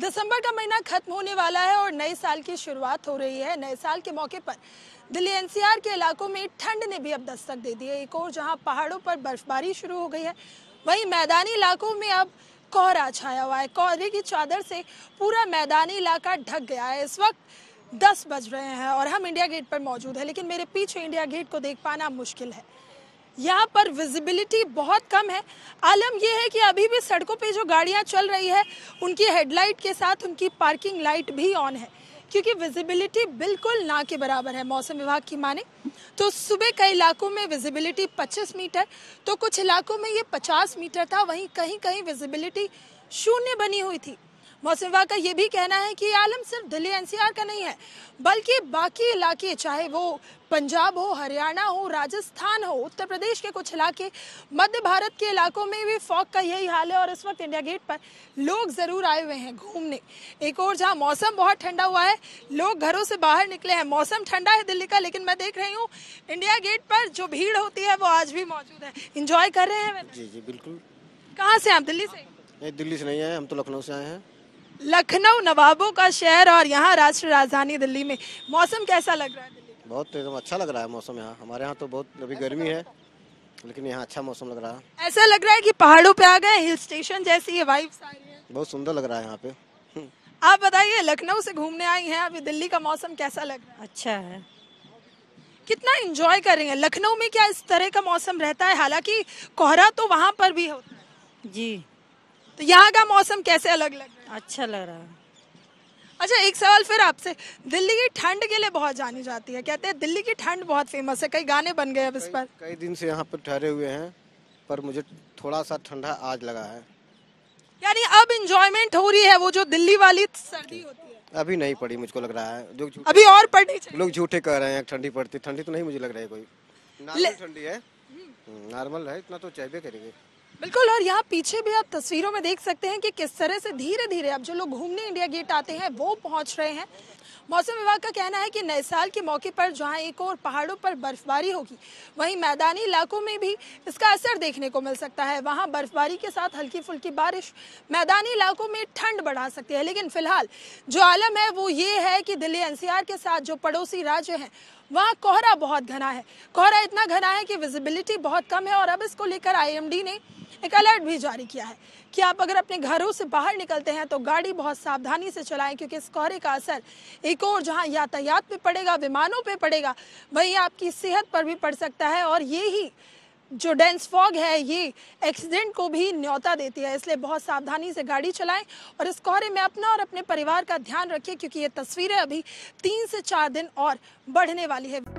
दिसंबर का महीना खत्म होने वाला है और नए साल की शुरुआत हो रही है नए साल के मौके पर दिल्ली एनसीआर के इलाकों में ठंड ने भी अब दस्तक दे दी है एक और जहां पहाड़ों पर बर्फबारी शुरू हो गई है वहीं मैदानी इलाकों में अब कोहरा छाया हुआ है कोहरे की चादर से पूरा मैदानी इलाका ढक गया है इस वक्त दस बज रहे हैं और हम इंडिया गेट पर मौजूद है लेकिन मेरे पीछे इंडिया गेट को देख पाना मुश्किल है यहाँ पर विजिबिलिटी बहुत कम है आलम यह है कि अभी भी सड़कों पे जो गाड़ियाँ चल रही है उनकी हेडलाइट के साथ उनकी पार्किंग लाइट भी ऑन है क्योंकि विजिबिलिटी बिल्कुल ना के बराबर है मौसम विभाग की माने तो सुबह कई इलाकों में विजिबिलिटी 25 मीटर तो कुछ इलाकों में ये 50 मीटर था वहीं कहीं कहीं विजिबिलिटी शून्य बनी हुई थी मौसम विभाग का ये भी कहना है कि आलम सिर्फ दिल्ली एनसीआर का नहीं है बल्कि बाकी इलाके चाहे वो पंजाब हो हरियाणा हो राजस्थान हो उत्तर प्रदेश के कुछ इलाके मध्य भारत के इलाकों में भी फॉग का यही हाल है और इस वक्त इंडिया गेट पर लोग ज़रूर आए हुए हैं घूमने एक और जहां मौसम बहुत ठंडा हुआ है लोग घरों से बाहर निकले हैं मौसम ठंडा है दिल्ली का लेकिन मैं देख रही हूँ इंडिया गेट पर जो भीड़ होती है वो आज भी मौजूद है इंजॉय कर रहे हैं जी जी बिल्कुल कहाँ से आप दिल्ली से नहीं दिल्ली से नहीं आए हम तो लखनऊ से आए हैं लखनऊ नवाबों का शहर और यहाँ राष्ट्र राजधानी दिल्ली में मौसम कैसा लग रहा है दिल्ली का? बहुत एकदम अच्छा लग रहा है मौसम यहाँ हमारे यहाँ तो बहुत अभी गर्मी है लेकिन यहाँ अच्छा मौसम लग रहा है ऐसा लग रहा है कि पहाड़ों पे आ गए हिल स्टेशन जैसी ये वाइब्स बहुत सुंदर लग रहा है यहाँ पे हम्म। आप बताइए लखनऊ से घूमने आई हैं अभी दिल्ली का मौसम कैसा लग रहा है अच्छा है कितना इंजॉय कर रही है लखनऊ में क्या इस तरह का मौसम रहता है हालांकि कोहरा तो वहाँ पर भी होता है जी तो यहाँ का मौसम कैसे अलग लग रहा है अच्छा लग रहा है अच्छा एक सवाल फिर आपसे दिल्ली की ठंड के लिए बहुत जानी जाती है कहते हैं दिल्ली की ठंड बहुत फेमस है कई गाने बन गए अब इस पर कई दिन से यहाँ पर ठहरे हुए हैं पर मुझे थोड़ा सा ठंडा आज लगा है यानी अब इंजॉयमेंट हो रही है वो जो दिल्ली वाली सर्दी होती है अभी नहीं पड़ी मुझको लग रहा है जो अभी और पड़ी लोग झूठे कह रहे हैं ठंडी पड़ती ठंडी तो नहीं मुझे लग रही है कोई ठंडी है नॉर्मल हम्म, है इतना तो चाहिए करेंगे बिल्कुल और यहाँ पीछे भी आप तस्वीरों में देख सकते हैं कि किस तरह से धीरे धीरे अब जो लोग घूमने इंडिया गेट आते हैं वो पहुंच रहे हैं मौसम विभाग का कहना है कि नए साल के मौके पर जहां एक और पहाड़ों पर बर्फबारी होगी वहीं मैदानी इलाकों में भी इसका असर देखने को मिल सकता है वहां बर्फबारी के साथ हल्की फुल्की बारिश मैदानी इलाकों में ठंड बढ़ा सकती है लेकिन फिलहाल जो आलम है वो ये है कि दिल्ली एनसीआर के साथ जो पड़ोसी राज्य हैं वहाँ कोहरा बहुत घना है कोहरा इतना घना है कि विजिबिलिटी बहुत कम है और अब इसको लेकर आई ने एक अलर्ट भी जारी किया है कि आप अगर अपने घरों से बाहर निकलते हैं तो गाड़ी बहुत सावधानी से चलाएं क्योंकि इस कोहरे का असर एक और जहां यातायात पे पड़ेगा विमानों पे पड़ेगा वहीं आपकी सेहत पर भी पड़ सकता है और ये ही जो डेंस फॉग है ये एक्सीडेंट को भी न्योता देती है इसलिए बहुत सावधानी से गाड़ी चलाएं और इस कोहरे में अपना और अपने परिवार का ध्यान रखें क्योंकि ये तस्वीरें अभी तीन से चार दिन और बढ़ने वाली है